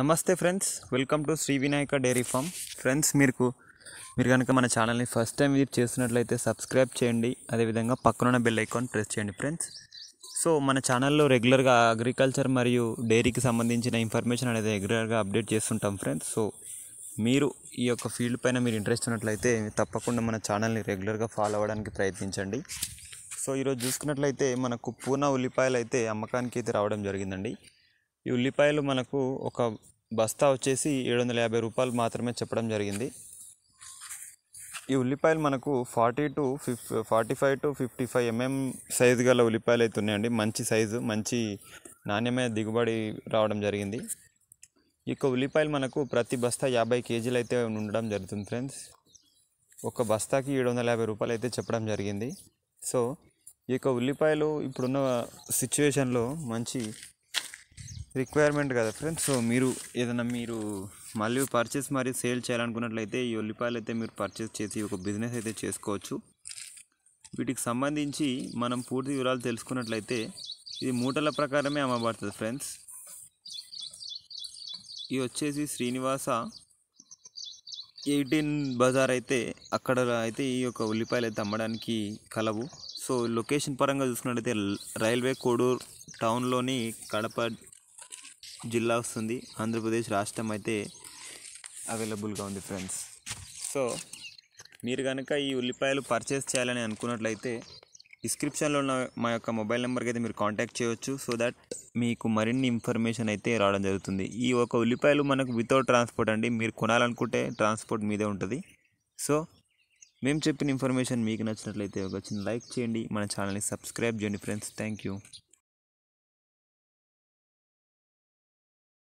నమస్తే friends welcome to Shri Vinayaka dairy farm friends మీకు మీరు కనుక మన ఛానల్ని ఫస్ట్ టైం విజిట్ చేస్తున్నట్లయితే సబ్స్క్రైబ్ చేయండి అదేవిధంగా పక్కనున్న బెల్ ఐకాన్ ప్రెస్ చేయండి ఫ్రెండ్స్ సో మన ఛానల్లో రెగ్యులర్గా అగ్రికల్చర్ మరియు డైరీకి సంబంధించిన ఇన్ఫర్మేషన్ అనేది రెగ్యులర్గా అప్డేట్ చేస్తుంటాం ఫ్రెండ్స్ సో మీరు ఈ యొక్క ఫీల్డ్ పైన మీరు ఇంట్రెస్ట్ ఉన్నట్లయితే తప్పకుండా మన ఛానల్ని రెగ్యులర్గా ఫాలో అవ్వడానికి ప్రయత్నించండి సో ఈరోజు చూసుకున్నట్లయితే మనకు పూర్ణ ఉల్లిపాయలు అయితే అమ్మకానికి అయితే రావడం జరిగిందండి ఈ ఉల్లిపాయలు మనకు ఒక బస్తా వచ్చేసి ఏడు వందల యాభై రూపాయలు మాత్రమే చెప్పడం జరిగింది ఈ ఉల్లిపాయలు మనకు forty to fif forty five to fifty five MM size గల ఉల్లిపాయలు అయితే ఉన్నాయండి మంచి సైజు మంచి నాణ్యమైన దిగుబడి రావడం జరిగింది యొక్క ఉల్లిపాయలు మనకు ప్రతి బస్తా యాభై కేజీలు అయితే ఉండడం జరుగుతుంది ఫ్రెండ్స్ ఒక బస్తాకి ఏడు వందల యాభై రూపాయలు అయితే చెప్పడం జరిగింది సో ఈ యొక్క ఉల్లిపాయలు ఇప్పుడున్న సిచ్యువేషన్లో మంచి రిక్వైర్మెంట్ కదా ఫ్రెండ్స్ సో మీరు ఏదైనా మీరు మళ్ళీ పర్చేస్ మరి సేల్ చేయాలనుకున్నట్లయితే ఈ ఉల్లిపాయలు అయితే మీరు పర్చేస్ చేసి ఒక బిజినెస్ అయితే చేసుకోవచ్చు వీటికి సంబంధించి మనం పూర్తి వివరాలు తెలుసుకున్నట్లయితే ఇది మూటల ప్రకారమే అమ్మబడుతుంది ఫ్రెండ్స్ ఇవి వచ్చేసి శ్రీనివాస ఎయిటీన్ బజార్ అయితే అక్కడ అయితే ఈ యొక్క ఉల్లిపాయలు అయితే అమ్మడానికి కలవు సో లొకేషన్ పరంగా చూసుకున్నట్లయితే రైల్వే కోడూర్ టౌన్లోని కడప జిల్లా వస్తుంది ఆంధ్రప్రదేశ్ రాష్ట్రం అయితే అవైలబుల్గా ఉంది ఫ్రెండ్స్ సో మీరు కనుక ఈ ఉల్లిపాయలు పర్చేస్ చేయాలని అనుకున్నట్లయితే డిస్క్రిప్షన్లో ఉన్న మా యొక్క మొబైల్ నెంబర్కి అయితే మీరు కాంటాక్ట్ చేయవచ్చు సో దట్ మీకు మరిన్ని ఇన్ఫర్మేషన్ అయితే రావడం జరుగుతుంది ఈ ఒక ఉల్లిపాయలు మనకు వితౌట్ ట్రాన్స్పోర్ట్ అండి మీరు కొనాలనుకుంటే ట్రాన్స్పోర్ట్ మీదే ఉంటుంది సో మేము చెప్పిన ఇన్ఫర్మేషన్ మీకు నచ్చినట్లయితే ఒక చిన్న లైక్ చేయండి మన ఛానల్ని సబ్స్క్రైబ్ చేయండి ఫ్రెండ్స్ థ్యాంక్ యూ